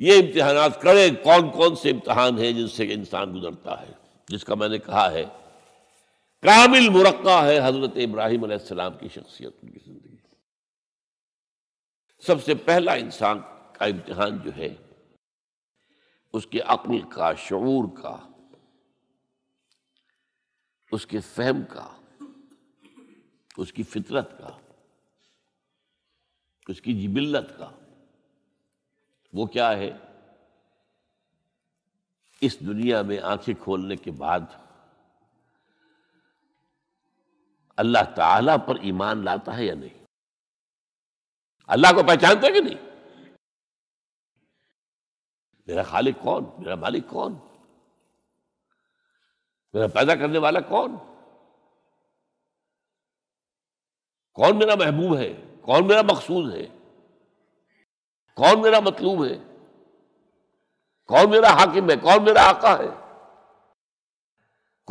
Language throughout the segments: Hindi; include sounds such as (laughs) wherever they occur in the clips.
ये इम्तहान कड़े कौन कौन से इम्तहान है जिनसे इंसान गुजरता है जिसका मैंने कहा है कामिल मुरक्का है हजरत इब्राहिम अलैहिस्सलाम की शख्सियत उनकी जिंदगी सबसे पहला इंसान का इम्तिहान जो है उसके अक्ल का शूर का उसके फहम का उसकी फितरत का उसकी जिबिल्लत का वो क्या है इस दुनिया में आंखें खोलने के बाद अल्लाह ताला पर ईमान लाता है या नहीं अल्लाह को पहचानते है कि नहीं मेरा खालिक कौन मेरा मालिक कौन मेरा पैदा करने वाला कौन कौन मेरा महबूब है कौन मेरा मकसूद है कौन मेरा मतलूब है कौन मेरा हाकिम है कौन मेरा आका है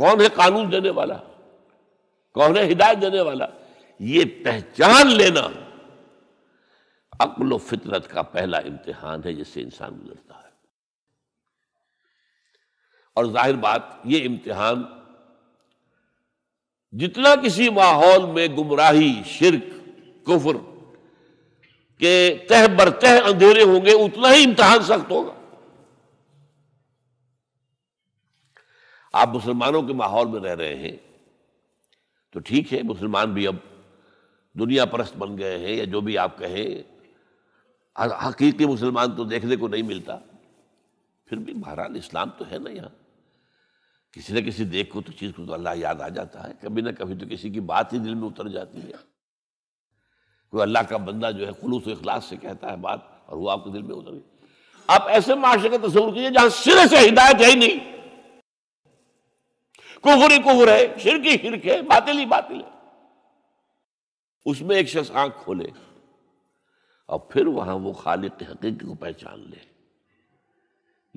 कौन है कानून देने वाला कौन है हिदायत देने वाला ये पहचान लेना अकलो फितरत का पहला इम्तिहान है जिससे इंसान गुजरता है और जाहिर बात ये इम्तिहान जितना किसी माहौल में गुमराही शिरक कुफर कि तह तह अंधेरे होंगे उतना ही इम्तहान सख्त होगा आप मुसलमानों के माहौल में रह रहे हैं तो ठीक है मुसलमान भी अब दुनिया परस्त बन गए हैं या जो भी आप कहें हकीकी मुसलमान तो देखने को नहीं मिलता फिर भी महाराज इस्लाम तो है ना यहाँ किसी न किसी देख को तो चीज़ को तो अल्लाह याद आ जाता है कभी ना कभी तो किसी की बात ही दिल में उतर जाती है कोई अल्लाह का बंदा जो है खुलूस अखलास से कहता है बात और वो आपके दिल में उतर गई आप ऐसे माशरे का तस्वूर कीजिए जहां सिरे से हिदायत है ही नहीं कुहर ही कुहर है शिरक ही शिरक है बातिल ही बातिल है उसमें एक शख्स आंख खोले और फिर वहां वो खालिक हकीक को पहचान ले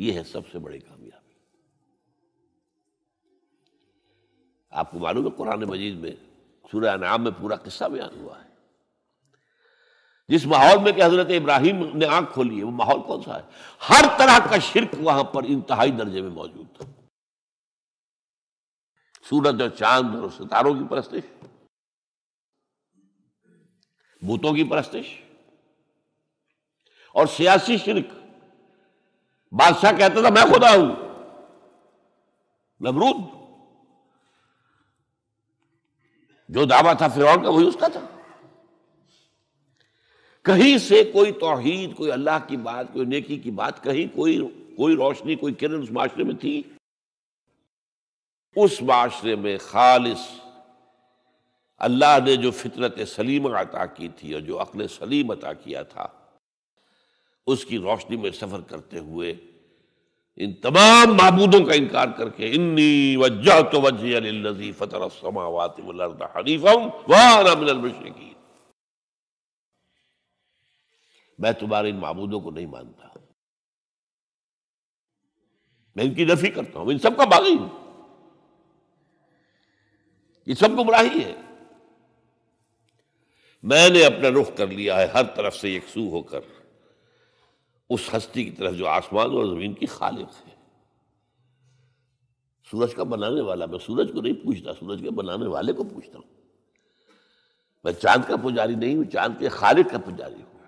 ये है सबसे बड़ी कामयाबी आपको मालूम है कुरान मजीद में सूर्य नाम में पूरा किस्सा बयान हुआ है जिस माहौल में कि हजरत इब्राहिम ने आंख खोली है वो माहौल कौन सा है हर तरह का शिरक वहां पर इंतहाई दर्जे में मौजूद था सूरज और चांद और सितारों की परस्तिश भूतों की परस्तिश और सियासी शिरक बादशाह कहता था मैं खुदा हूं नमरूद जो दावा था फिर का वही उसका था कहीं से कोई तोहहीद कोई अल्लाह की बात कोई नेकी की बात कहीं कोई कोई रोशनी कोई किरण उस माशरे में थी उस माशरे में खालिश अल्लाह ने जो फितरत सलीम अता की थी और जो अकल सलीम अता किया था उसकी रोशनी में सफ़र करते हुए इन तमाम महबूदों का इनकार करके इन्नी वजह तो वजह फतर हनीफम वाह मिनल मैं तुम्हारे इन मामूदों को नहीं मानता मैं इनकी नफी करता हूं इन सबका बागी हूं ये सब गुमराही है मैंने अपना रुख कर लिया है हर तरफ से यकसू होकर उस हस्ती की तरफ जो आसमान और जमीन की खालिफ है सूरज का बनाने वाला मैं सूरज को नहीं पूछता सूरज के बनाने वाले को पूछता हूं मैं चांद का पुजारी नहीं हूं चांद के खालिद का पुजारी हूं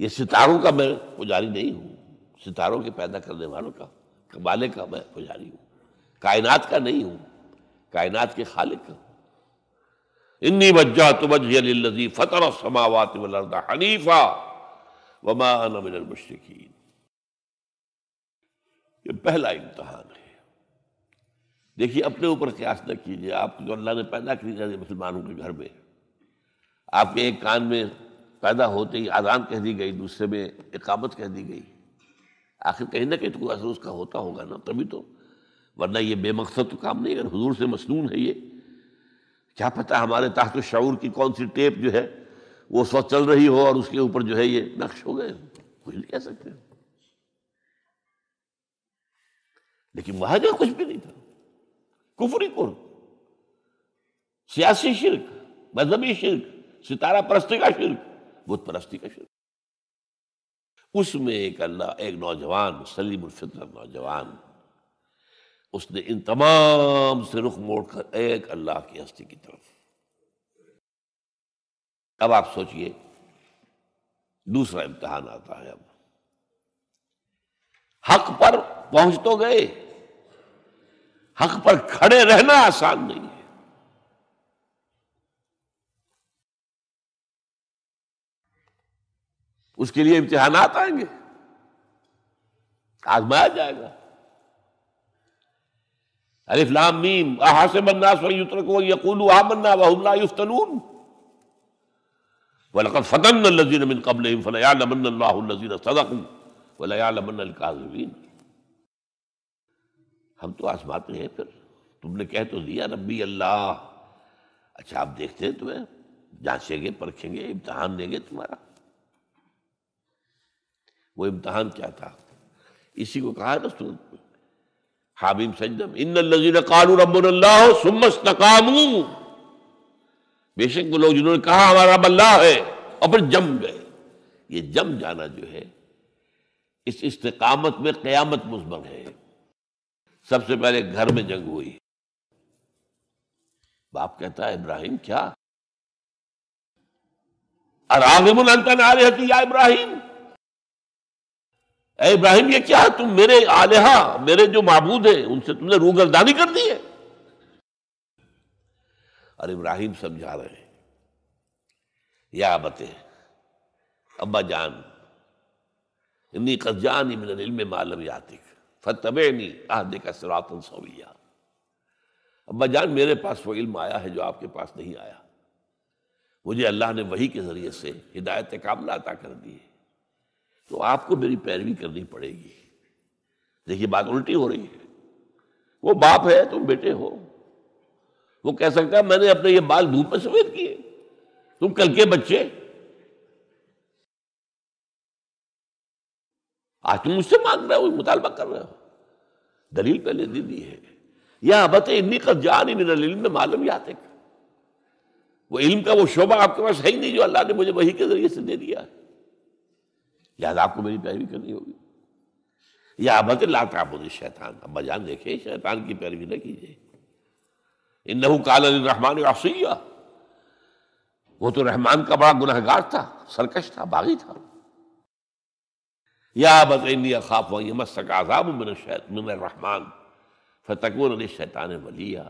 ये सितारों का मैं पुजारी नहीं हूँ सितारों के पैदा करने वालों का कमाले का मैं पुजारी हूँ कायनात का नहीं हूँ कायनात के खालिक का इन्नी वज्जा तुमजी फतर समावात हनीफा वमा मुश्किन ये पहला इम्तहान है देखिए अपने ऊपर क्यास न कीजिए आप जो अल्लाह ने पैदा दिया मुसलमानों के घर में आपके एक कान में पैदा होते ही आदान कह दी गई दूसरे में इकामत कह दी गई आखिर कहीं ना कहीं तो कोई असर उसका होता होगा ना तभी तो वरना ये बेमकसद तो काम नहीं अगर हजूर से मसनून है ये क्या पता हमारे तहत तो शूर की कौन सी टेप जो है वो उस चल रही हो और उसके ऊपर जो है ये नक्श हो गए कुछ नहीं कह सकते लेकिन वहां का कुछ भी नहीं था कुफरी कुर सियासी शिरक मजहबी शिरक सितारा परस्ती का शिरक बुत परस्ती का शुरू उसमें एक अल्लाह एक नौजवान सलीम फितर नौजवान उसने इन तमाम से रुख मोड़ कर एक अल्लाह की हस्ती की तरफ अब आप सोचिए दूसरा इम्तहान आता है अब हक पर पहुंच तो गए हक पर खड़े रहना आसान नहीं उसके लिए इम्तिहान आएंगे आजमाया जाएगा अरिफ लाम मीम अहासे मन्ना स्वयुत्र को यकूल आमन्ना वहुमला युफ्तनून वलकद फतन लजीन मिन कबल फलयालमन लजीन सदक वलयालमन काजमीन हम तो आजमाते हैं फिर तुमने कह तो दिया रब्बी अल्लाह अच्छा आप देखते हैं तुम्हें जांचेंगे परखेंगे इम्तहान देंगे तुम्हारा वो इम्तहान क्या था इसी को कहा ना सूरत में हामिम इन लजीन कानू रबल्लाह सुमस नकामू बेशक वो लोग जिन्होंने कहा हमारा रब अल्लाह है और फिर जम गए ये जम जाना जो है इस इस्तकामत में क्यामत मुजमन है सबसे पहले घर में जंग हुई बाप कहता है इब्राहिम क्या अरागिमुन अंतन आ रहे या इब्राहिम ए इब्राहिम ये क्या तुम मेरे आलिहा मेरे जो मबूद है उनसे तुमने रूगरदानी कर दी है और इब्राहिम समझा रहे हैं या बते अब्बा जान इन्नी कजान इमिन इल्म मालम यातिक फतबेनी आहदे का सरातन सौविया अब्बा जान मेरे पास वो इल्म आया है जो आपके पास नहीं आया मुझे अल्लाह ने वही के ज़रिए से हिदायत कामला अता कर दी है तो आपको मेरी पैरवी करनी पड़ेगी देखिए बात उल्टी हो रही है वो बाप है तुम बेटे हो वो कह सकता है मैंने अपने ये बाल धूप में सफेद किए तुम कल के बच्चे आज तुम मुझसे मांग रहे हो मुतालबा कर रहे हो दलील पहले दे दी है या बत इन्नी का जान ही मेरा इल्म में मालूम याद वो इल्म का वो शोभा आपके पास है ही नहीं जो अल्लाह ने मुझे वही के जरिए से दे दिया है लिहाजा आपको मेरी पैरवी करनी होगी या आबत लाताबुद शैतान अब जान देखे शैतान की पैरवी न कीजिए इन नहू कालरहमान आसुया वो तो रहमान का बड़ा गुनहगार था सरकश था बागी था या बत खाफ वही मस्तक रहमान फतकुन अली शैतान वलिया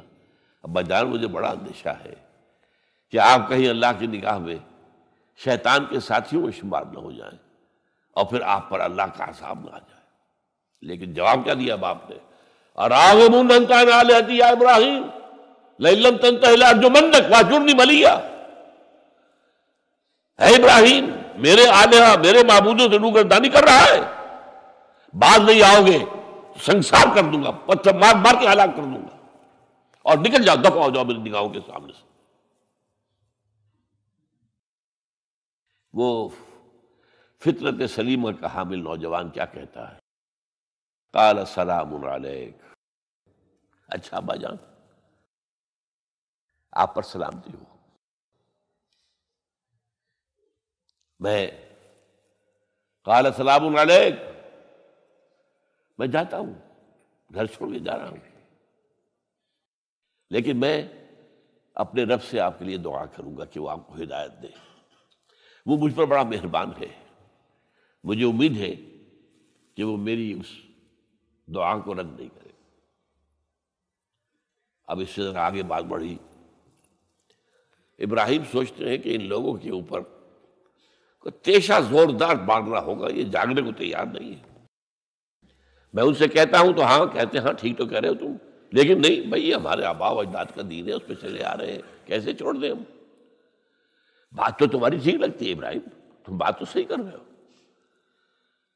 अब्बा जान मुझे बड़ा अंदेशा है कि आप कहीं अल्लाह की निगाह में शैतान के साथियों में शुमार न हो जाएं और फिर आप पर अल्लाह का आसाम आ जाए लेकिन जवाब क्या दिया बाप ने इब्राहिम लम तंतला जो मंदक मलिया है इब्राहिम मेरे आने मेरे महबूदों से नूगरदानी कर रहा है बाद नहीं आओगे संसार कर दूंगा पत्थर मार मार के हालात कर दूंगा और निकल जाओ दफा हो जाओ मेरी निगाहों के सामने से वो फितरत सलीमा का हामिल नौजवान क्या कहता है काल सलाम अच्छा अब्बा आप पर सलामती हो मैं काल सलाम मैं जाता हूं घर छोड़ के जा रहा हूं लेकिन मैं अपने रब से आपके लिए दुआ करूंगा कि वो आपको हिदायत दे वो मुझ पर बड़ा मेहरबान है मुझे उम्मीद है कि वो मेरी उस दुआ को रद्द नहीं करे अब इससे ज़रा आगे बात बढ़ी इब्राहिम सोचते हैं कि इन लोगों के ऊपर को तेशा जोरदार मारना होगा ये जागने को तैयार नहीं है मैं उनसे कहता हूं तो हाँ कहते हैं हाँ ठीक तो कह रहे हो तुम लेकिन नहीं भाई ये हमारे अबाव अजदाद का दीन है उस पर चले आ रहे हैं कैसे छोड़ दें हम बात तो तुम्हारी ठीक लगती है इब्राहिम तुम बात तो सही कर रहे हो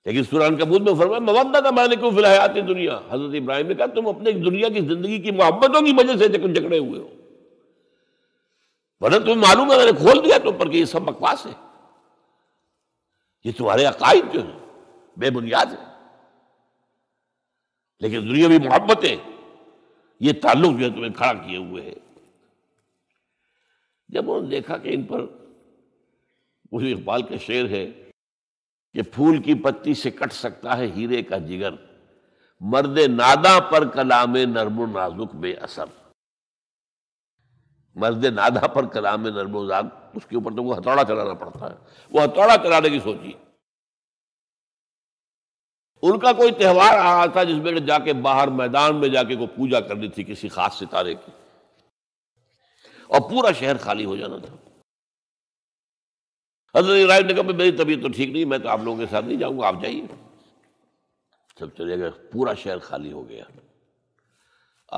लेकिन सुरान कबूत में फरमाया मवदा का मैंने क्यों फिलहयात दुनिया हजरत इब्राहिम ने कहा तुम अपने दुनिया की जिंदगी की मोहब्बतों की वजह से झगड़े हुए हो वरना तुम्हें मालूम है मैंने खोल दिया तुम पर कि ये सब बकवास है ये तुम्हारे अकायद जो है बेबुनियाद है लेकिन दुनिया भी मोहब्बत है ये ताल्लुक जो है तुम्हें खड़ा किए हुए है जब उन्होंने देखा कि इन पर वही इकबाल के शेर है कि फूल की पत्ती से कट सकता है हीरे का जिगर मर्द नादा पर कलाम नरमो नाजुक बेअसर मर्द नादा पर कलाम नरमो नाग उसके ऊपर तो वो हथौड़ा चलाना पड़ता है वो हथौड़ा चलाने की सोची उनका कोई त्यौहार आ रहा था जिसमें जाके बाहर मैदान में जाके को पूजा करनी थी किसी खास सितारे की और पूरा शहर खाली हो जाना था हजरत इब्राहिम ने कहा मेरी तबीयत तो ठीक नहीं मैं तो आप लोगों के साथ नहीं जाऊंगा आप जाइए सब चले गए पूरा शहर खाली हो गया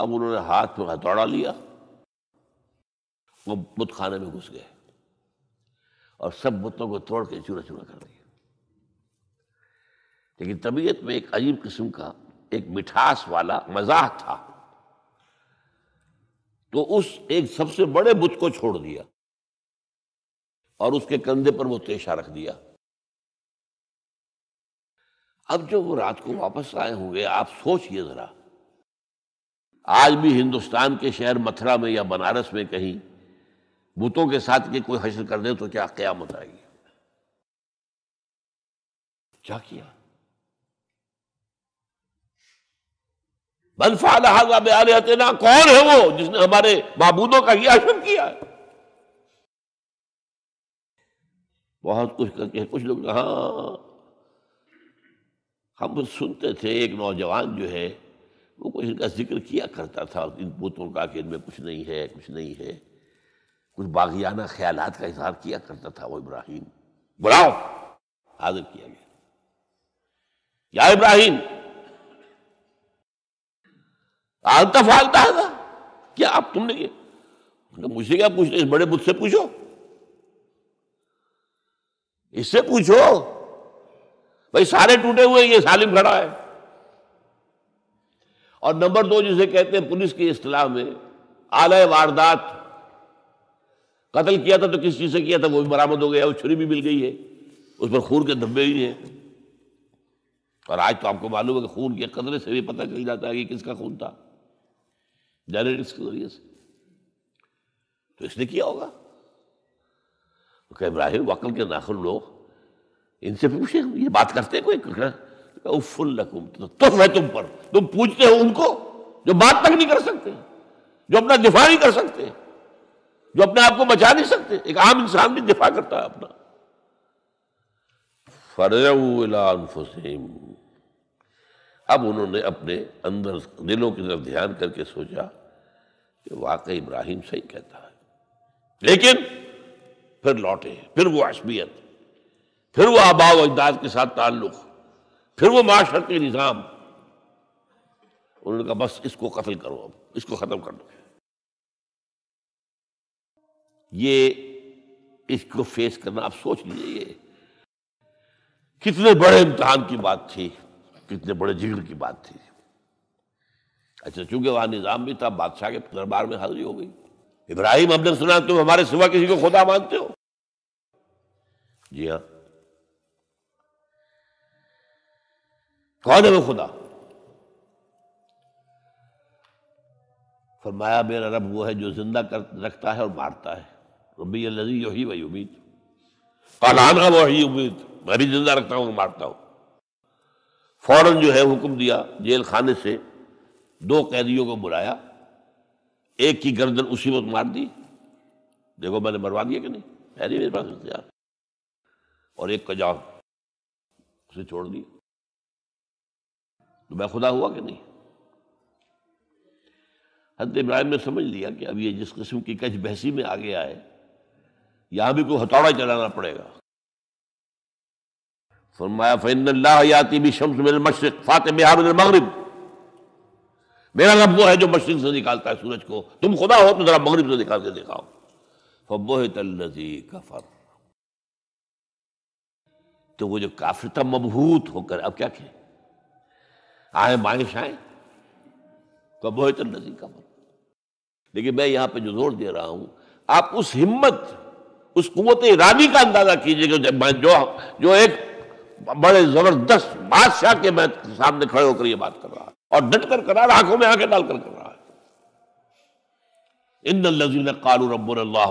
अब उन्होंने हाथ में हथौड़ा लिया वो बुत खाने में घुस गए और सब बुतों को तोड़ के चूरा चूरा कर दिया लेकिन तबीयत में एक अजीब किस्म का एक मिठास वाला मजाक था तो उस एक सबसे बड़े बुत को छोड़ दिया और उसके कंधे पर वो तेशा रख दिया अब जो वो रात को वापस आए होंगे आप सोचिए जरा आज भी हिंदुस्तान के शहर मथुरा में या बनारस में कहीं बुतों के साथ के कोई हशर कर दे तो क्या क्यामत आएगी क्या किया बनफाला कौन है वो जिसने हमारे बाबूदों का यह आश्रम किया है बहुत कुछ करके कुछ लोग हाँ हम सुनते थे एक नौजवान जो है वो कुछ इनका जिक्र किया करता था इन बुतों का कि इनमें कुछ नहीं है कुछ नहीं है कुछ बागियाना ख्याल का इजहार किया करता था वो इब्राहिम बुलाओ हाजिर किया गया या इब्राहिम आलता फालता था क्या आप तुमने क्या तो मुझसे क्या पूछ इस बड़े बुद्ध से पूछो इससे पूछो भाई सारे टूटे हुए ये सालिम खड़ा है और नंबर दो जिसे कहते हैं पुलिस की इस्तलाह में आलय वारदात कत्ल किया था तो किस चीज़ से किया था वो भी बरामद हो गया वो छुरी भी मिल गई है उस पर खून के धब्बे भी हैं और आज तो आपको मालूम है कि खून के कतरे से भी पता चल जाता है कि किसका खून था जेनेटिक्स के जरिए से तो इसने किया होगा इब्राहिम वक्ल के दाखिल लोग इनसे पूछे ये बात करते कोई उफुल लकुम तो तुम तो, तो है तुम पर तुम पूछते हो उनको जो बात तक नहीं कर सकते जो अपना दिफा नहीं कर सकते जो अपने आप को बचा नहीं सकते एक आम इंसान भी दिफा करता है अपना फरउलाफुसम अब उन्होंने अपने अंदर दिलों की तरफ ध्यान करके सोचा कि वाकई इब्राहिम सही कहता है लेकिन फिर लौटे फिर वो असबियत फिर वो आबाव अजदाद के साथ ताल्लुक फिर वो माशरती निज़ाम उन्होंने कहा बस इसको कतल करो अब इसको ख़त्म कर दो ये इसको फेस करना आप सोच लीजिए कितने बड़े इम्तहान की बात थी कितने बड़े जिगर की बात थी अच्छा चूंकि वहां निज़ाम भी था बादशाह के दरबार में हाजिरी हो गई इब्राहिम हमने सुना तुम हमारे सिवा किसी को खुदा मानते हो जी हाँ कौन है वो खुदा फरमाया मेरा रब वो है जो जिंदा कर रखता है और मारता है रबी लजी यही वही उम्मीद कालान का वही उम्मीद मैं भी जिंदा रखता हूँ मारता हूँ फौरन जो है हुक्म दिया जेल खाने से दो कैदियों को बुलाया एक की गर्दन उसी वक्त मार दी देखो मैंने मरवा दिया कि नहीं है नहीं मेरे पास यार और एक कजाब उसे छोड़ दी तो मैं खुदा हुआ कि नहीं हद इब्राहिम ने समझ लिया कि अब ये जिस किस्म की कच बहसी में आ गया है यहां भी कोई हथौड़ा चलाना पड़ेगा फरमाया फैनती भी शम्स मेरे मशरक फातिम मगरब मेरा रब वो है जो मशरक से निकालता है सूरज को तुम खुदा हो तो जरा मगरब से निकाल के दिखाओ फबोह तल्लजी कफर तो वो जो काफिर था मबहूत होकर अब क्या कहें आए बाइश आए कबोह तो नजीक का लेकिन मैं यहां पे जो जोर दे रहा हूं आप उस हिम्मत उस कुत इरादी का अंदाजा कीजिएगा मैं जो जो एक बड़े जबरदस्त बादशाह के मैं सामने खड़े होकर ये बात कर रहा हूं और डट कर करा रहा आंखों में आंखें डालकर कर रहा है इन लजीन कानून रबुल्लाह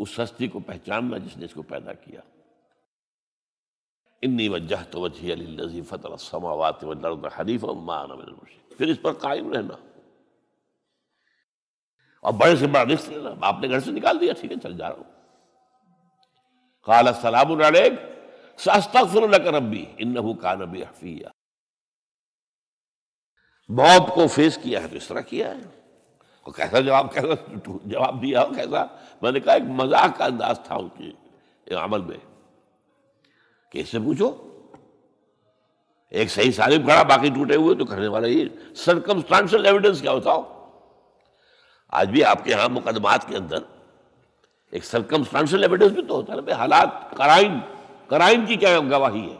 उस हस्ती को पहचानना जिसने इसको पैदा किया इन्नी वजह तो वजह फतर समावत हनीफ फिर इस पर कायम रहना और बड़े से बड़ा रिस्क लेना आपने घर से निकाल दिया ठीक है चल जा रहा हूं काला सलाम रबी इन का नबी हफिया मौत को फेस किया है तो इस तरह किया है और तो कैसा जवाब कैसा जवाब दिया हो कैसा मैंने कहा एक मजाक का अंदाज था उनके अमल में कैसे पूछो एक सही सालिब खड़ा बाकी टूटे हुए तो करने वाला ये सरकमस्टांशल एविडेंस क्या होता हो आज भी आपके यहां मुकदमात के अंदर एक सरकमस्टांशल एविडेंस भी तो होता है ना भाई हालात क्राइम क्राइम की क्या गवाही है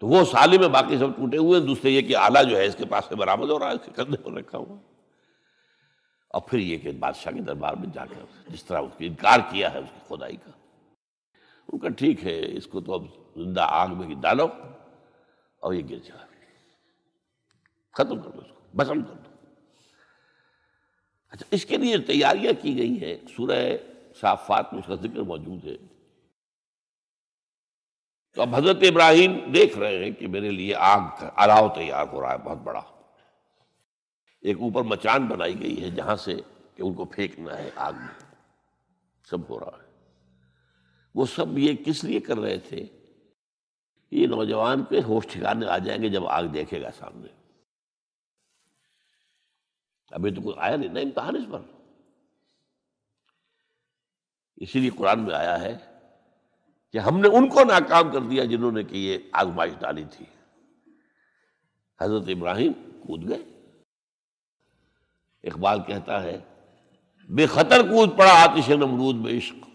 तो वो साली में बाकी सब टूटे हुए दूसरे ये कि आला जो है इसके पास से बरामद हो रहा है इसके कंधे पर रखा हुआ और फिर ये कि बादशाह के दरबार में जाकर जिस तरह उसकी इनकार किया है उसकी खुदाई का उनका ठीक है इसको तो अब जिंदा आग में डालो और ये गिर जाए खत्म कर दो उसको भसम कर दो अच्छा इसके लिए तैयारियां की गई है सूरह साफात में उसका जिक्र मौजूद है तो अब हजरत इब्राहिम देख रहे हैं कि मेरे लिए आग अलाव तैयार हो रहा है बहुत बड़ा एक ऊपर मचान बनाई गई है जहां से कि उनको फेंकना है आग में सब हो रहा है वो सब ये किस लिए कर रहे थे ये नौजवान के होश ठिकाने आ जाएंगे जब आग देखेगा सामने अभी तो कुछ आया नहीं ना इम्तहान इस पर इसीलिए कुरान में आया है कि हमने उनको नाकाम कर दिया जिन्होंने कि ये आजमाइश डाली थी हजरत इब्राहिम कूद गए इकबाल कहता है बेखतर कूद पड़ा आतिश नमरूद में इश्क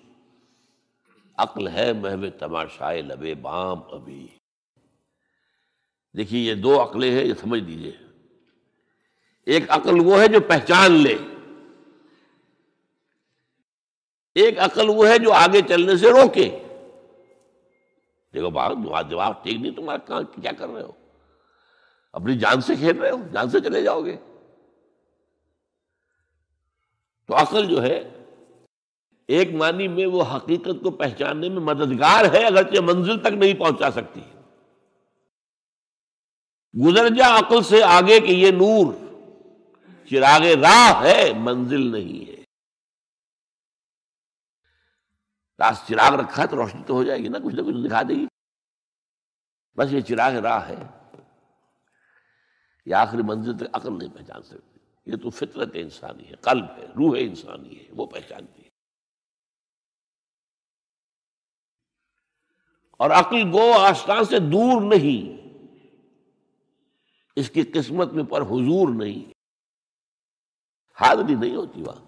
अक्ल है महवे तमाशाए लबे बाम अभी देखिए ये दो अकलें हैं ये समझ लीजिए एक अकल वो है जो पहचान ले एक अकल वो है जो आगे चलने से रोके देखो बाहर जवाब ठीक नहीं तुम्हारा कहा क्या कर रहे हो अपनी जान से खेल रहे हो जान से चले जाओगे तो अकल जो है एक मानी में वो हकीकत को पहचानने में मददगार है अगर अगरचे मंजिल तक नहीं पहुंचा सकती गुजर जा अकल से आगे कि ये नूर चिरागे राह है मंजिल नहीं है रास चिराग रखा है तो रोशनी तो हो जाएगी ना कुछ ना कुछ तो दिखा देगी बस ये चिराग राह है ये आखिरी मंजिल तक अकल नहीं पहचान सकती ये तो फितरत इंसानी है कल्ब है रूह इंसानी है वो पहचानती है और अकल गो आस्था से दूर नहीं इसकी किस्मत में पर हुजूर नहीं हाजरी नहीं होती वहां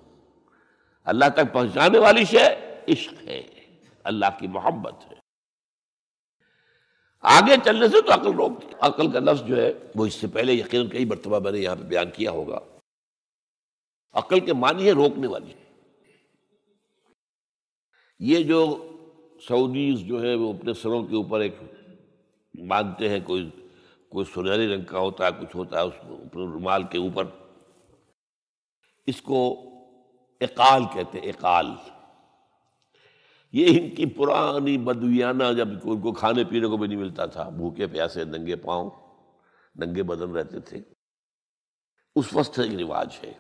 अल्लाह तक पहुंचाने वाली शय इश्क है अल्लाह की मोहब्बत है आगे चलने से तो अकल रोक अकल का लफ्ज जो है वो इससे पहले यकीन कई मरतबा मैंने यहां पर बयान किया होगा अकल के मानी है रोकने वाली ये जो सऊदीज जो है वो अपने सरों के ऊपर एक बांधते हैं कोई कोई सुनहरे रंग का होता है कुछ होता है उस रुमाल के ऊपर इसको एकाल कहते हैं एकाल ये इनकी पुरानी बदवियाना जब उनको खाने पीने को भी नहीं मिलता था भूखे प्यासे नंगे पाँव नंगे बदन रहते थे उस वस्त्र एक रिवाज है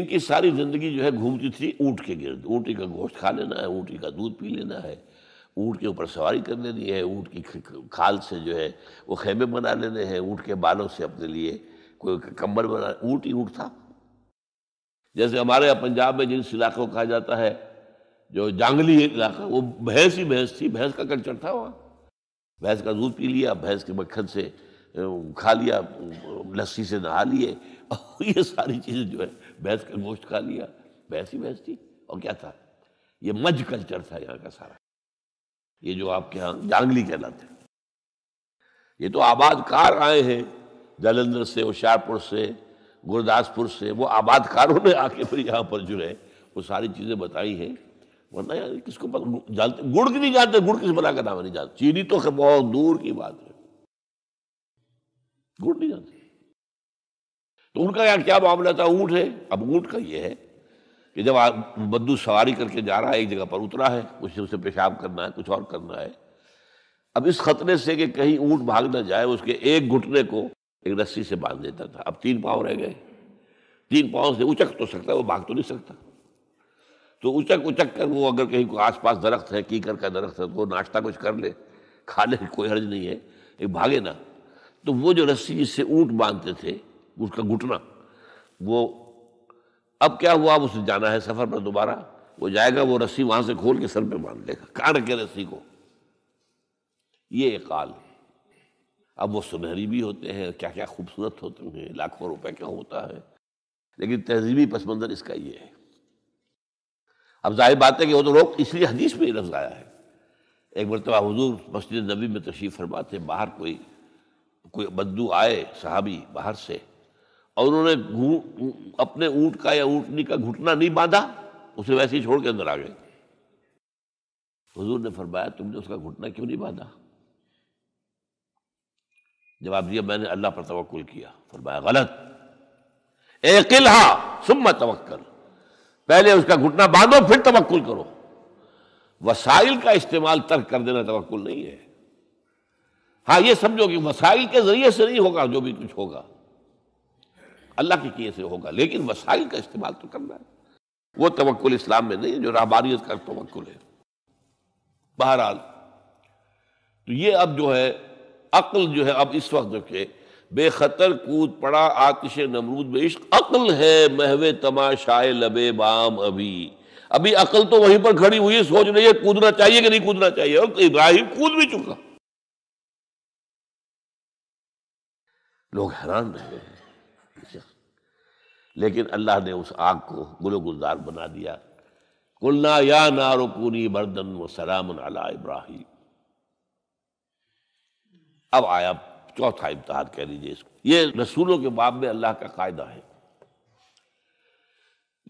इनकी सारी जिंदगी जो है घूमती थी ऊँट के गिर्द ऊँटी का गोश्त खा लेना है ऊँटी का दूध पी लेना है ऊँट के ऊपर सवारी कर लेनी है ऊँट की खाल से जो है वो खेमे बना लेने हैं ऊँट के बालों से अपने लिए कोई कम्बल बना ऊँट ही ऊँट था जैसे हमारे यहाँ पंजाब में जिन इलाकों कहा जाता है जो जंगली इलाका वो भैंस ही भैंस थी भैंस का कल्चर था वहाँ भैंस का दूध पी लिया भैंस के मक्खन से खा लिया लस्सी से नहा लिए (laughs) और ये सारी चीज़ें जो है भैंस का गोश्त खा लिया भैंस ही भैंस थी और क्या था ये मज कल्चर था यहाँ का सारा ये जो आपके यहाँ जांगली कहलाते हैं ये तो आबादकार आए हैं जालंधर से होशियारपुर से गुरदासपुर से वो आबादकारों ने आके फिर यहाँ पर जो है वो सारी चीज़ें बताई हैं वरना मतलब यार किसको जानते गुड़ की नहीं जानते गुड़ किस बना का नाम नहीं जानते चीनी तो बहुत दूर की बात है गुड़ नहीं जानते तो उनका यार क्या मामला था ऊँट है अब ऊँट का ये है कि जब बद्दू सवारी करके जा रहा है एक जगह पर उतरा है कुछ उसे पेशाब करना है कुछ और करना है अब इस खतरे से कि कहीं ऊंट भाग ना जाए उसके एक घुटने को एक रस्सी से बांध देता था अब तीन पाँव रह गए तीन पाँव से उचक तो सकता है वो भाग तो नहीं सकता तो उचक उचक कर वो अगर कहीं आस पास दरख्त है कीकर का दरख्त है तो वो नाश्ता कुछ कर ले खाने की कोई हर्ज नहीं है एक भागे ना तो वो जो रस्सी जिससे ऊँट बांधते थे उसका घुटना वो अब क्या हुआ अब उसे जाना है सफ़र पर दोबारा वो जाएगा वो रस्सी वहाँ से खोल के सर पे बांध लेगा काट के रस्सी को ये काल है अब वो सुनहरी भी होते हैं क्या क्या खूबसूरत होते हैं लाखों रुपए का होता है लेकिन तहजीबी मंज़र इसका ये है अब जाहिर बात है कि वो तो रोक इसलिए हदीस में ही लफ्ज़ आया है एक मरतबा हजूर मस्जिद नबी में तशरीफ़ फरमाते बाहर कोई कोई बद्दू आए सहाबी बाहर से और उन्होंने अपने ऊँट का या ऊँटनी का घुटना नहीं बांधा उसे वैसे ही छोड़ के अंदर आ गए हजूर ने फरमाया तुमने उसका घुटना क्यों नहीं बांधा जवाब दिया मैंने अल्लाह पर तवक्कुल किया फरमाया गलत एक किल्हा सुम्मा तवक्कल पहले उसका घुटना बांधो फिर तवक्ल करो वसाइल का इस्तेमाल तर्क कर देना तवक्ल नहीं है हाँ ये समझो कि वसाइल के जरिए से नहीं होगा जो भी कुछ होगा अल्लाह के किए से होगा लेकिन वसाइल का इस्तेमाल तो करना है वो तवक्ल इस्लाम में नहीं है जो राहबारियत का तवक्ल है बहरहाल तो ये अब जो है अक्ल जो है अब इस वक्त जो के बेखतर कूद पड़ा आतिश नमरूद में इश्क अकल है महवे तमाशाए लबे बाम अभी अभी अकल तो वहीं पर खड़ी हुई है सोच रही है कूदना चाहिए कि नहीं कूदना चाहिए और इब्राहिम कूद भी चुका लोग हैरान रहे लेकिन अल्लाह ने उस आग को गुल गुलजार बना दिया कुलना या नारुकूनी बर्दन व सलाम अला इब्राहिम अब आया चौथा इम्तहान कह लीजिए इसको ये रसूलों के बाब में अल्लाह का कायदा है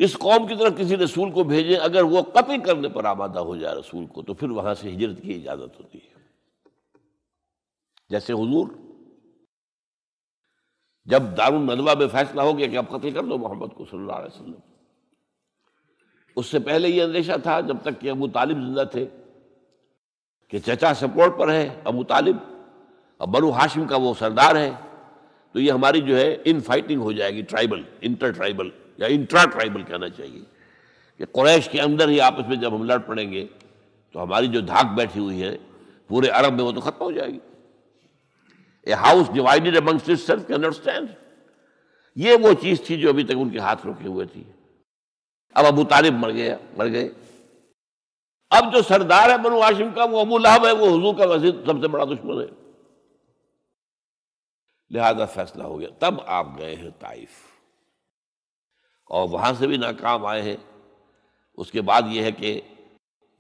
इस कौम की तरफ किसी रसूल को भेजें अगर वो कतल करने पर आमादा हो जाए रसूल को तो फिर वहां से हिजरत की इजाजत होती है जैसे हुजूर जब दारुल नदवा में फैसला हो गया कि आप कत्ल कर दो मोहम्मद को सल्लल्लाहु अलैहि वसल्लम उससे पहले ये अंदेशा था जब तक कि अबू तालिब जिंदा थे कि चचा सपोर्ट पर है अबू तालिब और बनु हाशिम का वो सरदार है तो ये हमारी जो है इन फाइटिंग हो जाएगी ट्राइबल इंटर ट्राइबल या इंट्रा ट्राइबल कहना चाहिए कि क्रैश के अंदर ही आपस में जब हम लड़ पड़ेंगे तो हमारी जो धाक बैठी हुई है पूरे अरब में वो तो खत्म हो जाएगी a house divided amongst itself can not ये वो चीज़ थी जो अभी तक उनके हाथ रुके हुए थी अब अबू तालिब मर गया मर गए अब जो सरदार है बनू हाशिम का वो अबू लहब है वो हजू का वजीर सबसे बड़ा दुश्मन है लिहाजा फैसला हो गया तब आप गए हैं ताइफ और वहाँ से भी नाकाम आए हैं उसके बाद यह है कि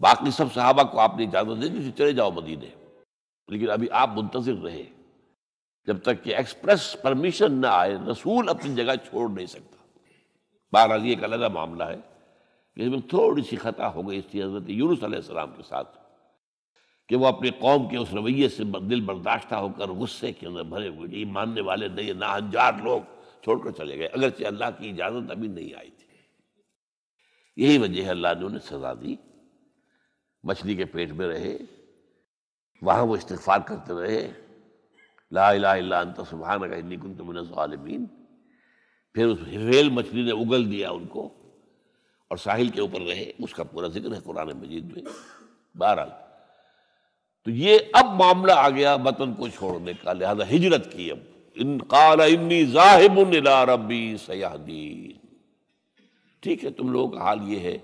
बाकी सब सहाबा को आपने इजाज़त दे दी चले जाओ मदीने लेकिन अभी आप मुंतजर रहे जब तक कि एक्सप्रेस परमिशन ना आए रसूल अपनी जगह छोड़ नहीं सकता बहरहाल ये एक अलग मामला है इसमें थोड़ी सी खता हो गई इसकी हजरत यूनुस के साथ कि वो अपने कौम के उस रवैये से दिल बर्दाश्त होकर गुस्से के अंदर भरे हुए ये मानने वाले नहीं ना हजार लोग छोड़कर चले गए अगरचे अल्लाह की इजाज़त अभी नहीं आई थी यही वजह है अल्लाह ने उन्हें सजा दी मछली के पेट में रहे वहाँ वो इस्तफार करते रहे ला फिर उस हिवेल मछली ने उगल दिया उनको और साहिल के ऊपर रहे उसका पूरा जिक्र है कुरान मजीद में बहरहाल तो ये अब मामला आ गया वतन को छोड़ने का लिहाजा हिजरत की अब इन काला इन्नी रबी सयाहदीन ठीक है तुम लोगों का हाल ये है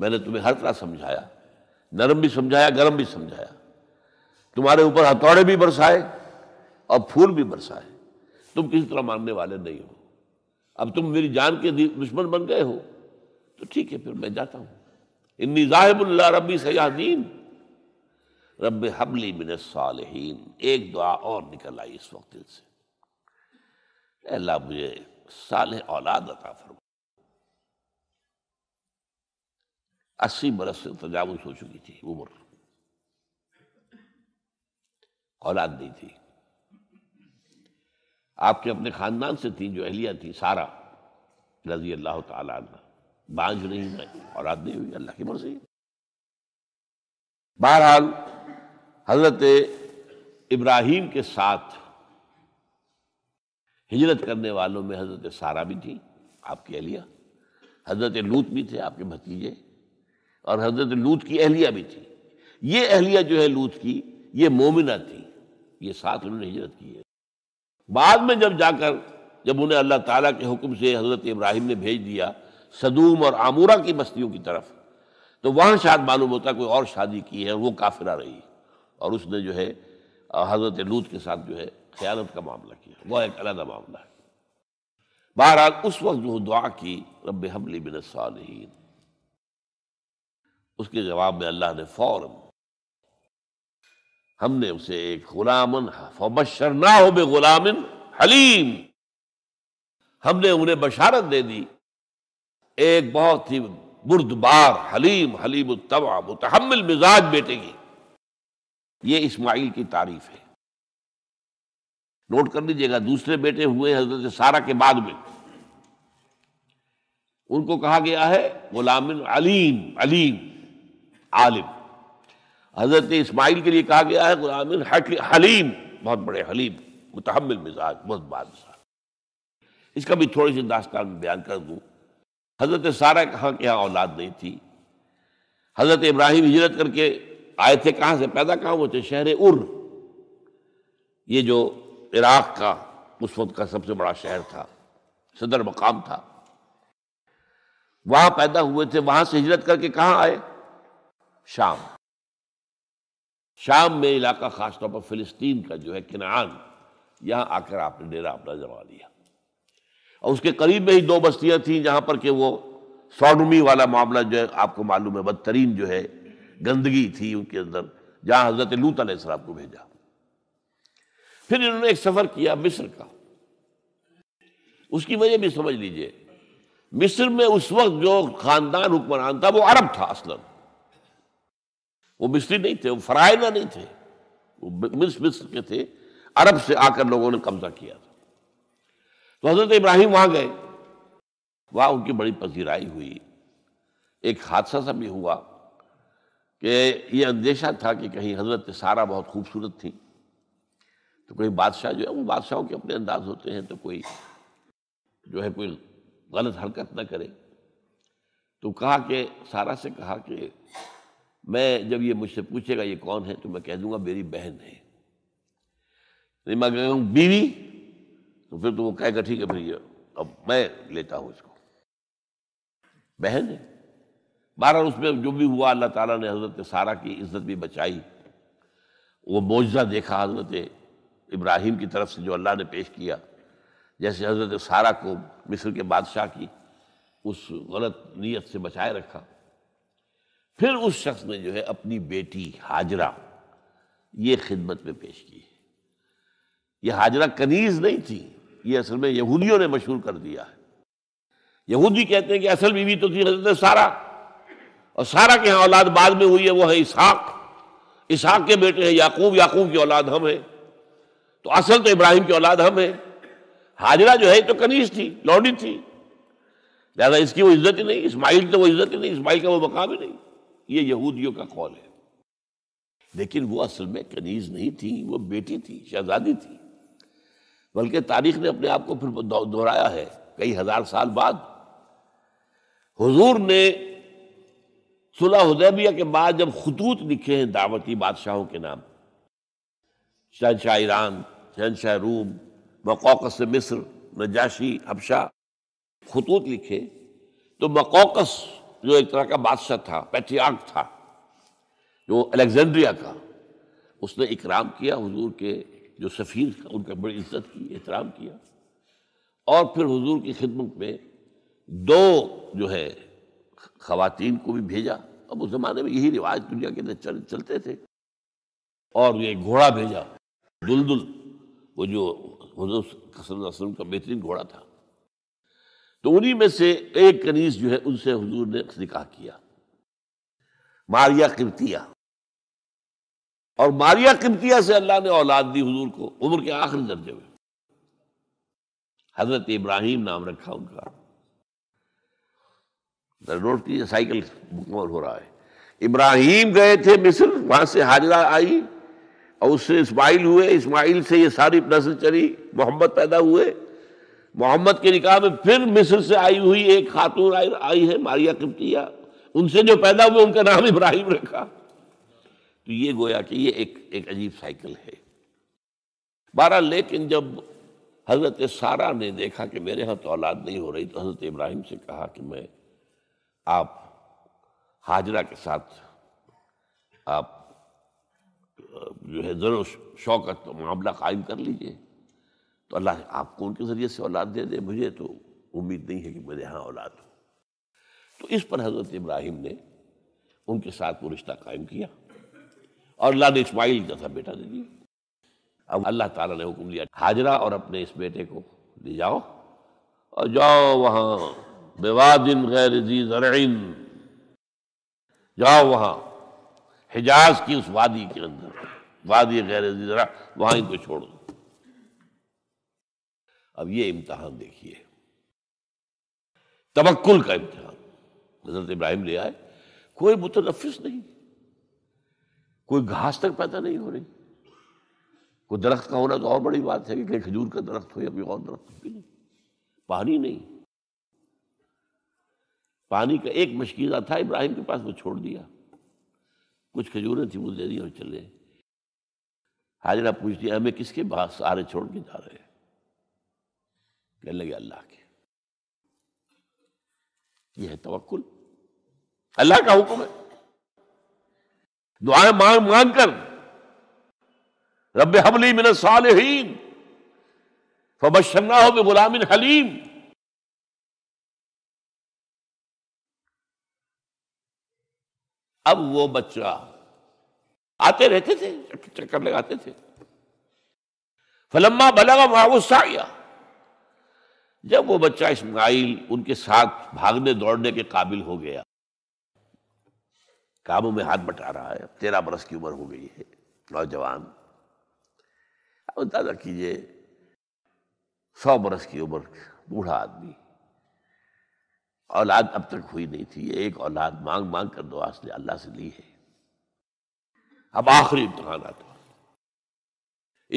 मैंने तुम्हें हर तरह समझाया नरम भी समझाया गर्म भी समझाया तुम्हारे ऊपर हथौड़े भी बरसाए और फूल भी बरसाए तुम किसी तरह मानने वाले नहीं हो अब तुम मेरी जान के दुश्मन बन गए हो तो ठीक है फिर मैं जाता हूं इन्नी जाहिबुल्ला रबी सयादीन रब हबली मिन सालहीन एक दुआ और निकल आई इस वक्त दिल से अल्लाह मुझे साल औलाद अता फरमा अस्सी बरस से तजावुज हो चुकी थी उम्र औलाद नहीं थी आपके अपने खानदान से थी जो अहलिया थी सारा रजी अल्लाह तला बांझ नहीं हुई औलाद नहीं हुई अल्लाह की मर्जी बहरहाल हज़रत इब्राहिम के साथ हिजरत करने वालों में हज़रत सारा भी थी आपकी अहलिया हज़रत लूत भी थे आपके भतीजे और हज़रत लूत की अहलिया भी थी ये अहलिया जो है लूत की ये मोमिना थी ये साथ उन्होंने हिजरत की है बाद में जब जाकर जब उन्हें अल्लाह ताला के हुक्म से हज़रत इब्राहिम ने भेज दिया सदूम और आमूरा की बस्तियों की तरफ तो वहाँ शायद मालूम होता कोई और शादी की है वो काफिरा रही और उसने जो है हज़रत लूत के साथ जो है ख्यालत का मामला किया वह एक अलग मामला है बहरहाल उस वक्त जो दुआ की रब हमली बिन सालीन उसके जवाब में अल्लाह ने फौर हमने उसे एक गुलामन ना हो बे गुलामिन हलीम हमने उन्हें बशारत दे दी एक बहुत ही बुरदबार हलीम हलीम तवा मुतहमल मिजाज बेटे की ये इस्माइल की तारीफ है नोट कर लीजिएगा दूसरे बेटे हुए हजरत सारा के बाद में उनको कहा गया है गुलामिन अलीम अलीम आलिम हजरत इस्माइल के लिए कहा गया है गुलामिन हलीम बहुत बड़े हलीम मुतहमल मिजाज बहुत बाद इसका भी थोड़ी सी दास्तान बयान कर दू हज़रत सारा कहाँ यहाँ औलाद नहीं थी हज़रत इब्राहिम हिजरत करके आए थे कहाँ से पैदा कहाँ हुए थे शहर उर ये जो इराक़ का उस वक्त का सबसे बड़ा शहर था सदर मकाम था वहां पैदा हुए थे वहां से हिजरत करके कहाँ आए शाम शाम में इलाका खासतौर पर फ़िलिस्तीन का जो है किनान यहां आकर आपने डेरा अपना जमा लिया और उसके करीब में ही दो बस्तियां थीं जहां पर कि वो सोडमी वाला मामला जो है आपको मालूम है बदतरीन जो है गंदगी थी उनके अंदर जहाँ हजरत लूत अलैहिस्सलाम को भेजा फिर इन्होंने एक सफ़र किया मिस्र का उसकी वजह भी समझ लीजिए मिस्र में उस वक्त जो खानदान हुक्मरान था वो अरब था असलम वो मिस्री नहीं थे वो फरायना नहीं थे वो मिस्र मिस्र के थे अरब से आकर लोगों ने कब्जा किया था तो हजरत इब्राहिम वहां गए वहां उनकी बड़ी पसीराई हुई एक हादसा सा भी हुआ कि ये अंदेशा था कि कहीं हजरत सारा बहुत खूबसूरत थी तो कोई बादशाह जो है वो बादशाहों के अपने अंदाज होते हैं तो कोई जो है कोई गलत हरकत ना करे तो कहा कि सारा से कहा कि मैं जब ये मुझसे पूछेगा ये कौन है तो मैं कह दूंगा मेरी बहन है मैं बीवी तो फिर तो वो कहेगा ठीक है भैया अब मैं लेता हूँ इसको बहन है बहरहाल उसमें जो भी हुआ अल्लाह ताला ने हज़रत सारा की इज्जत भी बचाई वो मौजा देखा हज़रत इब्राहिम की तरफ से जो अल्लाह ने पेश किया जैसे हज़रत सारा को मिस्र के बादशाह की उस गलत नीयत से बचाए रखा फिर उस शख्स ने जो है अपनी बेटी हाजरा ये खिदमत में पेश की ये हाजरा कनीज नहीं थी ये असल में यहूदियों ने मशहूर कर दिया है यहूदी कहते हैं कि असल बीवी तो थी हजरत सारा और सारा के यहाँ औलाद बाद में हुई है वो है इसहाक इसहाक के बेटे हैं याकूब याकूब की औलाद हम हैं तो असल तो इब्राहिम की औलाद हम हैं हाजरा जो है तो कनीस थी लौडी थी लिहाजा इसकी वो इज्जत ही नहीं इसमाइल तो वो इज्जत ही नहीं इसमाइल का वो मकाम ही नहीं ये यहूदियों का कौल है लेकिन वो असल में कनीज नहीं थी वो बेटी थी शहजादी थी बल्कि तारीख ने अपने आप को फिर दोहराया है कई हजार साल बाद हुजूर ने सुलह हुदैबिया के बाद जब खतूत लिखे हैं दावती बादशाहों के नाम शहनशाह ईरान शहनशाह रूम मकौकस मिस्र नजाशी हबशा खतूत लिखे तो मकौकस जो एक तरह का बादशाह था पैट्रियार्क था जो अलेक्जेंड्रिया का उसने इकराम किया हुजूर के जो सफ़ीर था उनका बड़ी इज्जत की एहतराम किया और फिर हजूर की खिदमत में दो जो है ख़वातीन को भी भेजा अब उस ज़माने में यही रिवाज दुनिया के अंदर चलते थे और ये घोड़ा भेजा दुल दुल वो जो हजूर का बेहतरीन घोड़ा था तो उन्हीं में से एक कनीस जो है उनसे हजूर ने निकाह किया मारिया किरतिया और मारिया किमतिया से अल्लाह ने औलाद दी हुजूर को उम्र के आखिरी दर्जे में हजरत इब्राहिम नाम रखा उनका नोट की साइकिल मुकमल हो रहा है इब्राहिम गए थे मिस्र वहां से हाजरा आई और उससे इस्माइल हुए इस्माइल से ये सारी नस्ल चली मोहम्मद पैदा हुए मोहम्मद के निकाह में फिर मिस्र से आई हुई एक खातून आई, है मारिया किप्तिया उनसे जो पैदा हुए उनका नाम इब्राहिम रखा तो ये गोया कि ये एक एक अजीब साइकिल है बारह लेकिन जब हज़रत सारा ने देखा कि मेरे यहाँ तो औलाद नहीं हो रही तो हज़रत इब्राहिम से कहा कि मैं आप हाजरा के साथ आप जो है ज़रूर शौकत तो मामला कायम कर लीजिए तो अल्लाह आपको उनके ज़रिए से औलाद दे दे मुझे तो उम्मीद नहीं है कि मेरे यहाँ औलाद हो तो इस पर हज़रत इब्राहिम ने उनके साथ वो रिश्ता कायम किया और अल्लाह ने इस्माइल जैसा बेटा दे दिया अब अल्लाह ताला ने हुक्म दिया हाजरा और अपने इस बेटे को ले जाओ और जाओ वहाँ बेवादिन गैर जी जाओ वहाँ हिजाज की उस वादी के अंदर वादी गैर जी जरा वहाँ इनको छोड़ दो अब ये इम्तहान देखिए तबक्ल का इम्तहान हजरत इब्राहिम ले आए कोई मुतनफिस नहीं कोई घास तक पैदा नहीं हो रही कोई दरख्त का होना तो और बड़ी बात है कि कहीं खजूर का दरख्त हो या कोई और दरख्त भी नहीं पानी नहीं पानी का एक मशकीजा था इब्राहिम के पास वो छोड़ दिया कुछ खजूरें थी वो दे दी और चले हाजरा पूछती हमें किसके पास सारे छोड़ के जा रहे हैं कह लगे अल्लाह के यह है तवक्ल अल्लाह का हुक्म है दुआएं मांग मांग कर रब हमली मिन सालहीन फबशन्ना हो बे गुलामिन हलीम अब वो बच्चा आते रहते थे चक्कर लगाते थे फलम्मा बलगा मावसा जब वो बच्चा इस्माइल उनके साथ भागने दौड़ने के काबिल हो गया कामों में हाथ बटा रहा है तेरह बरस की उम्र हो गई है नौजवान अब अंदाजा कीजिए सौ बरस की उम्र बूढ़ा आदमी औलाद अब तक हुई नहीं थी एक औलाद मांग मांग कर दुआ से अल्लाह से ली है अब आखिरी इम्तहान आता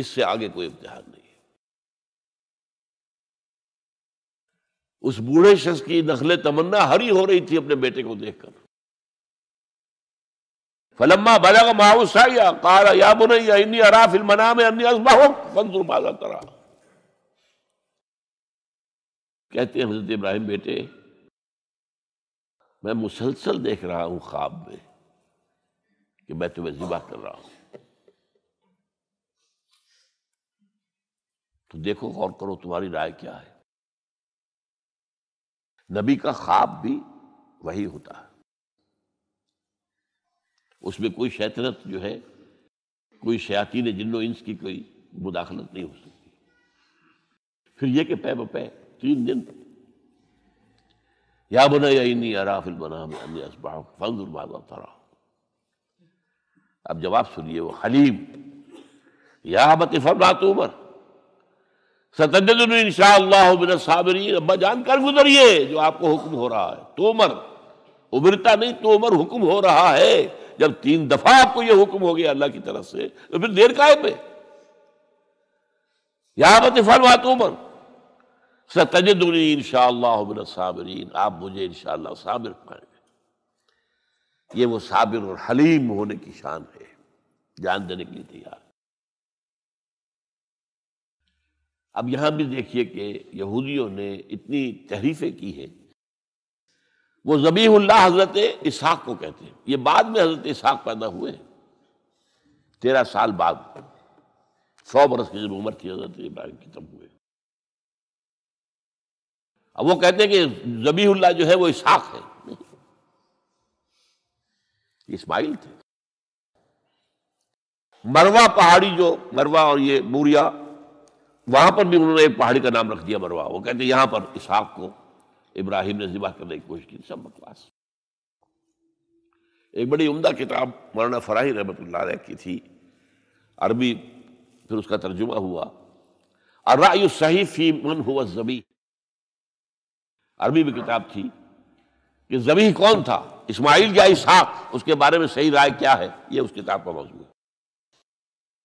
इससे आगे कोई इम्तहान नहीं है उस बूढ़े शख्स की नखले तमन्ना हरी हो रही थी अपने बेटे को देखकर फलम्मा बलग माउसाया काला या बुनैया इन्नी अरा फिल मना में अन्य फंसुर माजा करा कहते हैं हजरत इब्राहिम बेटे मैं मुसलसल देख रहा हूं ख्वाब में कि मैं तुम्हें जिबा कर रहा हूं तो देखो गौर करो तुम्हारी राय क्या है नबी का ख्वाब भी वही होता है उसमें कोई शैतरत जो है कोई शयातीन जिन्नो इंस की कोई मुदाखलत नहीं हो सकती फिर यह कि पै बपै तीन दिन या बना या इन अराफिल बना अब जवाब सुनिए वो हलीम या बत फरमात तो उमर सतजन इन अब्बा जान कर गुजरिए जो आपको हुक्म हो रहा है तोमर उबरता नहीं तोमर हुक्म हो रहा है जब तीन दफा आपको यह हुक्म हो गया अल्लाह की तरफ से तो फिर देर काय पे यहां पर फल बात उमर सतजदनी इनशालाबरीन आप मुझे इनशाला साबिर पाएंगे ये वो साबिर और हलीम होने की शान है जान देने के लिए तैयार अब यहां भी देखिए कि यहूदियों ने इतनी तहरीफें की हैं वो जबीहुल्ला हजरत इसहाक को कहते हैं ये बाद में हजरत इसहाक पैदा हुए तेरह साल बाद सौ बरस की जब उम्र थी हजरत इब्राहिम की तब हुए अब वो कहते हैं कि जबीहुल्ला जो है वो इसहाक है इस्माइल थे मरवा पहाड़ी जो मरवा और ये मूरिया वहां पर भी उन्होंने एक पहाड़ी का नाम रख दिया मरवा वो कहते यहां पर इसहाक को इब्राहिम ने जिबा करने की कोशिश की सब बकवास एक बड़ी उम्दा किताब मौलाना फराही रहमत की थी अरबी फिर उसका तर्जुमा हुआ अर्रायु सही फी मन हुआ जबी अरबी भी किताब थी कि जबी कौन था इस्माइल या इसहाक उसके बारे में सही राय क्या है ये उस किताब का मौजूद है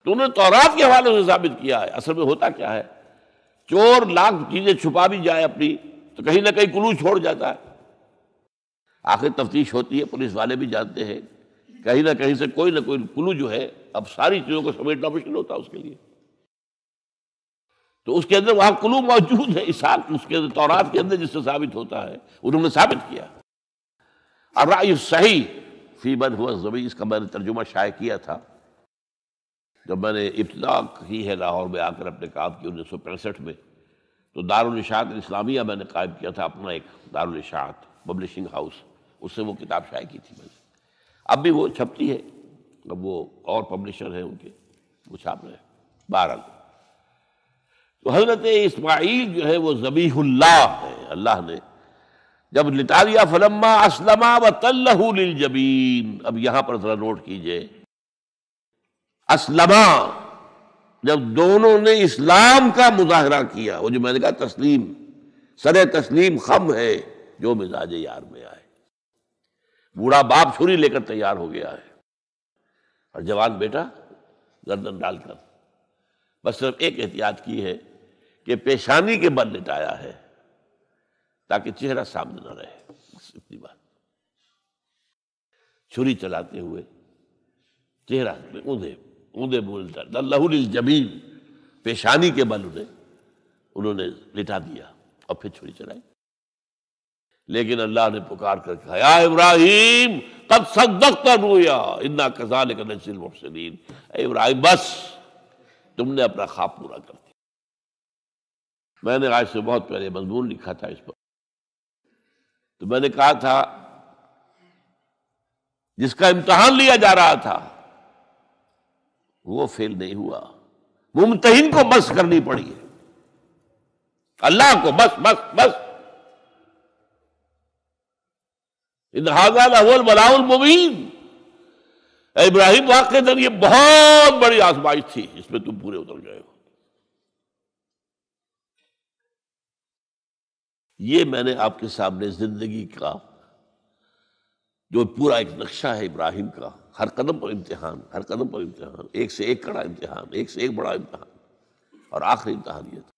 तो उन्होंने तौरात के हवाले से साबित किया है असल में होता क्या है चोर लाख चीजें छुपा भी जाए अपनी तो कहीं ना कहीं कुलू छोड़ जाता है आखिर तफ्तीश होती है पुलिस वाले भी जानते हैं कहीं ना कहीं से कोई ना कोई कुलू जो है अब सारी चीज़ों को समेटना मुश्किल होता है उसके लिए तो उसके अंदर वहां कुलू मौजूद है इस साल उसके अंदर तौरात के अंदर जिससे साबित होता है उन्होंने साबित किया और राय सही फीबद हुआ जमी इसका मैंने तर्जुमा शाये किया था जब मैंने इब्तदा की है लाहौर में आकर अपने काम की उन्नीस सौ पैंसठ में तो दारुलशात इस्लामिया मैंने कायम किया था अपना एक दारुलशात पब्लिशिंग हाउस उससे वो किताब शाये की थी मैंने अब भी वो छपती है अब वो और पब्लिशर हैं उनके वो छाप रहे बारह तो हजरत इसमाइल जो है वो जबीहुल्ला है अल्लाह ने जब लितालिया फलम्मा असलमा व तल्लहूल जबीन अब यहां पर जरा नोट कीजिए असलमा जब दोनों ने इस्लाम का मुजाहरा किया वो जो मैंने कहा तस्लीम सर तस्लीम खम है जो मिजाज यार में आए बूढ़ा बाप छुरी लेकर तैयार हो गया है और जवान बेटा गर्दन डालकर बस सिर्फ एक एहतियात की है कि पेशानी के बल लिटाया है ताकि चेहरा सामने न रहे इतनी बात छुरी चलाते हुए चेहरा उधे ऊंधे बोल दर्द अल्लाहुल जमीन पेशानी के बल उन्हें उन्होंने लिटा दिया और फिर छुरी चलाई लेकिन अल्लाह ने पुकार कर कहा इब्राहिम तब सदक रूया इन्ना कजाल नसिल इब्राहिम बस तुमने अपना ख्वाब पूरा कर दिया मैंने आज से बहुत पहले मजमून लिखा था इस पर तो मैंने कहा था जिसका इम्तहान लिया जा रहा था वो फेल नहीं हुआ मुमतहिन को बस करनी पड़ी है अल्लाह को बस बस बस इनहाजा बलाउल मुबीन इब्राहिम वाक के अंदर ये बहुत बड़ी आजमाइश थी इसमें तुम पूरे उतर गए हो ये मैंने आपके सामने जिंदगी का जो पूरा एक नक्शा है इब्राहिम का हर कदम पर इम्तहान हर कदम पर इम्तहान एक से एक कड़ा इम्तहान एक से एक बड़ा इम्तहान और आखिरी इम्तहान ये था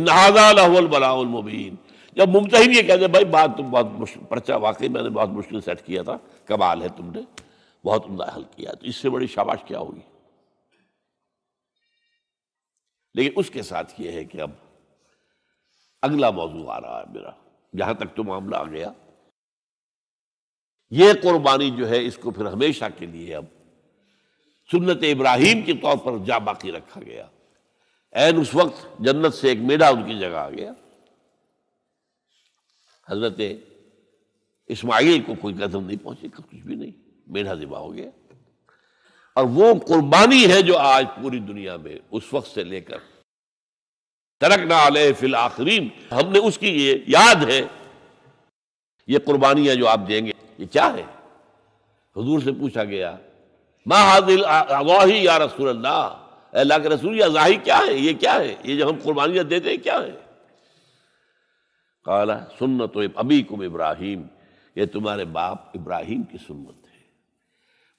इन्हाजाल बलाउलमुबीन जब मुमतहिन ये कहते भाई बात तुम बहुत पर्चा वाकई मैंने बहुत मुश्किल सेट किया था कमाल है तुमने बहुत उमदा हल किया तो इससे बड़ी शाबाश क्या होगी लेकिन उसके साथ ये है कि अब अगला मौजू आ रहा है मेरा जहां तक तो मामला आ गया ये कुर्बानी जो है इसको फिर हमेशा के लिए अब सुन्नत इब्राहिम के तौर पर जा बाकी रखा गया एन उस वक्त जन्नत से एक मेढा उनकी जगह आ गया हजरत इस्माइल को कोई कदम नहीं पहुंचे कुछ भी नहीं मेढा दिबा हो गया और वो कुर्बानी है जो आज पूरी दुनिया में उस वक्त से लेकर तरक ना आल फिल आखरीन हमने उसकी ये याद है ये कुर्बानियां जो आप देंगे ये क्या है हजूर से पूछा गया मा हाजिल या रसूल अल्लाह अल्लाह के रसूल या जाही क्या है ये क्या है ये जो हम कुर्बानियां देते हैं क्या है काला सुन्नत अबी कुम इब्राहिम ये तुम्हारे बाप इब्राहिम की सुन्नत है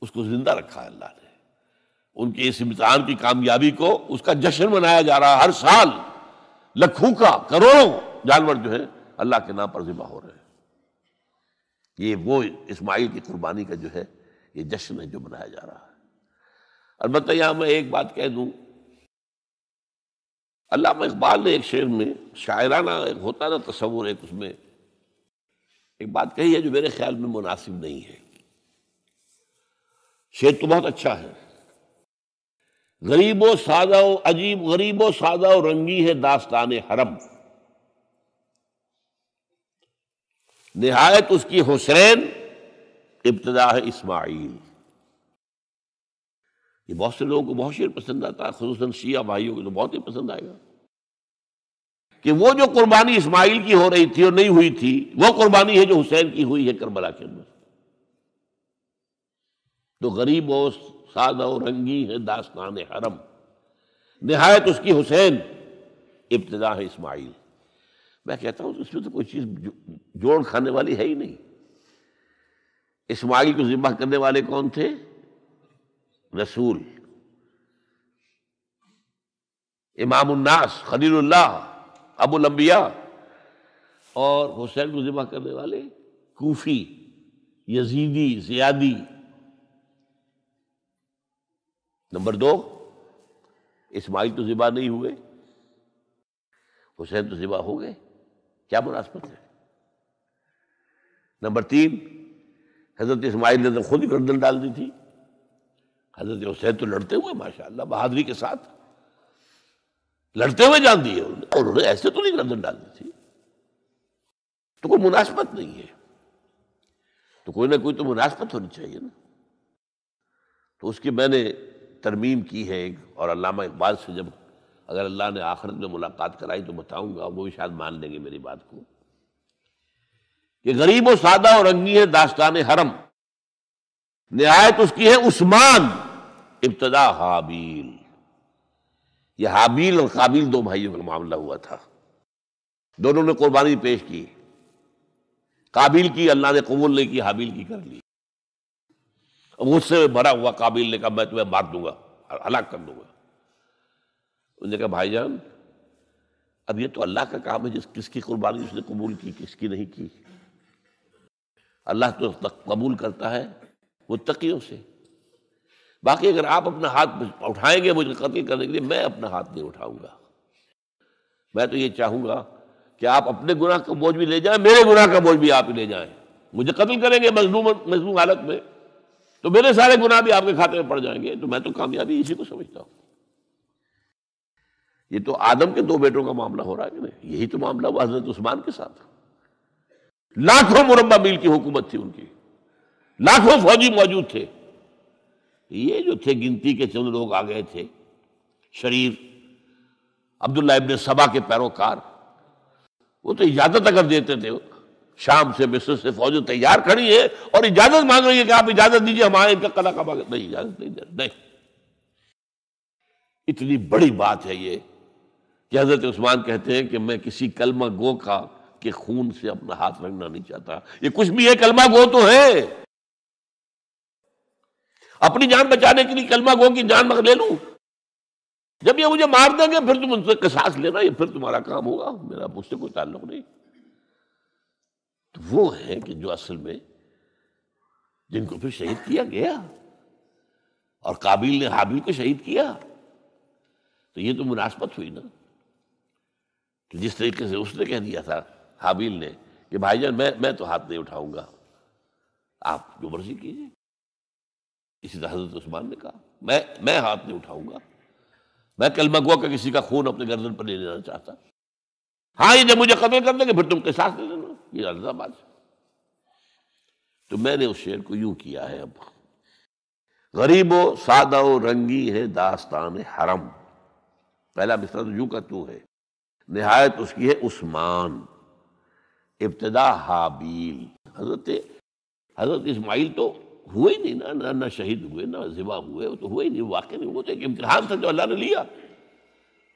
उसको जिंदा रखा है अल्लाह ने उनके इस इम्तहान की कामयाबी को उसका जश्न मनाया जा रहा है हर साल लखों का करोड़ों जानवर जो है अल्लाह के नाम पर जिम्मा हो रहे हैं ये वो इस्माइल की कुर्बानी का जो है ये जश्न है जो मनाया जा रहा है अलबत् तो यहां मैं एक बात कह दू अल्लाह इकबाल ने एक शेर में शायराना एक होता ना तस्वुर एक उसमें एक बात कही है जो मेरे ख्याल में मुनासिब नहीं है शेर तो बहुत अच्छा है गरीबो सादा अजीब गरीबो सादा रंगी है दास्तान हरम नहायत उसकी हुसैन इब्तदा है इस्माइल ये बहुत से लोगों को बहुत शेर पसंद आता है खसूस शिया भाइयों को तो बहुत ही पसंद आएगा कि वो जो कुर्बानी इस्माइल की हो रही थी और नहीं हुई थी वो कुर्बानी है जो हुसैन की हुई है करबला के अंदर तो गरीब हो सादा और रंगी है दास्तान हरम नहायत उसकी हुसैन इब्तदा है इस्माइल मैं कहता हूँ उसमें तो कोई चीज़ जोड़ खाने वाली है ही नहीं इस्माइल को ज़िम्मा करने वाले कौन थे रसूल इमाम उन्नास खलील्ला अबुल और हुसैन को ज़िम्मा करने वाले कूफी यजीदी ज़ियादी नंबर दो इस्माइल तो ज़िबा नहीं हुए हुसैन तो ज़िबा हो गए क्या मुनासबत है नंबर तीन हजरत इसमाइल ने तो खुद ही गर्दन डाल दी थी हजरत हुसैन तो लड़ते हुए माशाल्लाह बहादुरी के साथ लड़ते हुए जान दिए उन्होंने और उन्होंने ऐसे तो नहीं गर्दन डाल दी थी तो कोई मुनासबत नहीं है तो कोई ना कोई तो मुनासबत होनी चाहिए ना तो उसकी मैंने तरमीम की है एक और अलामा इकबाल से जब अगर अल्लाह ने आखिरत में मुलाकात कराई तो बताऊंगा वो भी शायद मान लेंगे मेरी बात को कि गरीब और सादा और रंगी है दास्तान हरम नहायत उसकी है उस्मान इब्तदा हाबील ये हाबील और काबिल दो भाइयों का मामला हुआ था दोनों ने कुर्बानी पेश की काबिल की अल्लाह ने कबूल नहीं की हाबील की कर ली गुस्से में भरा हुआ काबिल ने कहा मैं तुम्हें मार दूंगा हलाक कर दूंगा उसने कहा भाईजान अब ये तो अल्लाह का काम है जिस किसकी कुर्बानी उसने कबूल की किसकी नहीं की अल्लाह तो कबूल करता है वो तकियों से बाकी अगर आप अपना हाथ उठाएंगे मुझे कत्ल करने के लिए मैं अपना हाथ नहीं उठाऊंगा मैं तो ये चाहूंगा कि आप अपने गुनाह का बोझ भी ले जाए मेरे गुनाह का बोझ भी आप ले जाए मुझे कत्ल करेंगे मजलूम मजलूम हालत में तो मेरे सारे गुनाह भी आपके खाते में पड़ जाएंगे तो मैं तो कामयाबी इसी को समझता हूँ ये तो आदम के दो बेटों का मामला हो रहा है कि नहीं यही तो मामला हुआ हजरत उस्मान के साथ लाखों मुरम्बा मील की हुकूमत थी उनकी लाखों फौजी मौजूद थे ये जो थे गिनती के चंद लोग आ गए थे शरीफ अब्दुल्ला इब्ने सबा के पैरोकार वो तो इजाजत अगर देते थे शाम से मिस्र से फौज तैयार खड़ी है और इजाजत मांग रही है कि आप इजाजत दीजिए हमारे इनका कला का नहीं इजाजत नहीं दे नहीं इतनी बड़ी बात है ये कि हज़रत उस्मान कहते हैं कि मैं किसी कलमा गो का के खून से अपना हाथ रंगना नहीं चाहता ये कुछ भी है कलमा गो तो है अपनी जान बचाने के लिए कलमा गो की जान ले लू जब ये मुझे मार देंगे फिर तुम उनसे कसास लेना ये फिर तुम्हारा काम होगा मेरा मुझसे कोई ताल्लुक नहीं तो वो है कि जो असल में जिनको फिर शहीद किया गया और काबिल ने हाबिल को शहीद किया तो ये तो मुनासबत हुई ना कि जिस तरीके से उसने कह दिया था हाबील ने कि भाईजान मैं मैं तो हाथ नहीं उठाऊंगा आप जो मर्जी कीजिए इसी तरह हजरत उस्मान ने कहा मैं मैं हाथ नहीं उठाऊंगा मैं कलमा गो का किसी का खून अपने गर्दन पर ले लेना चाहता हाँ ये जब मुझे कत्ल कर देंगे फिर तुम के साथ ले लेना ये अलहदाबाद तो मैंने उस शेर को यूं किया है अब गरीबो सादा रंगी है दास्तान हरम पहला मिसरा तो यूं का तू है नहायत उसकी है उस्मान इब्तदा हाबील हजरत हजरत इस्माइल तो हुए ही नहीं ना ना, शहीद हुए ना जिबा हुए तो हुए ही नहीं वाकई नहीं वो तो एक इम्तहान था जो अल्लाह ने लिया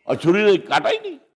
और छुरी ने काटा ही नहीं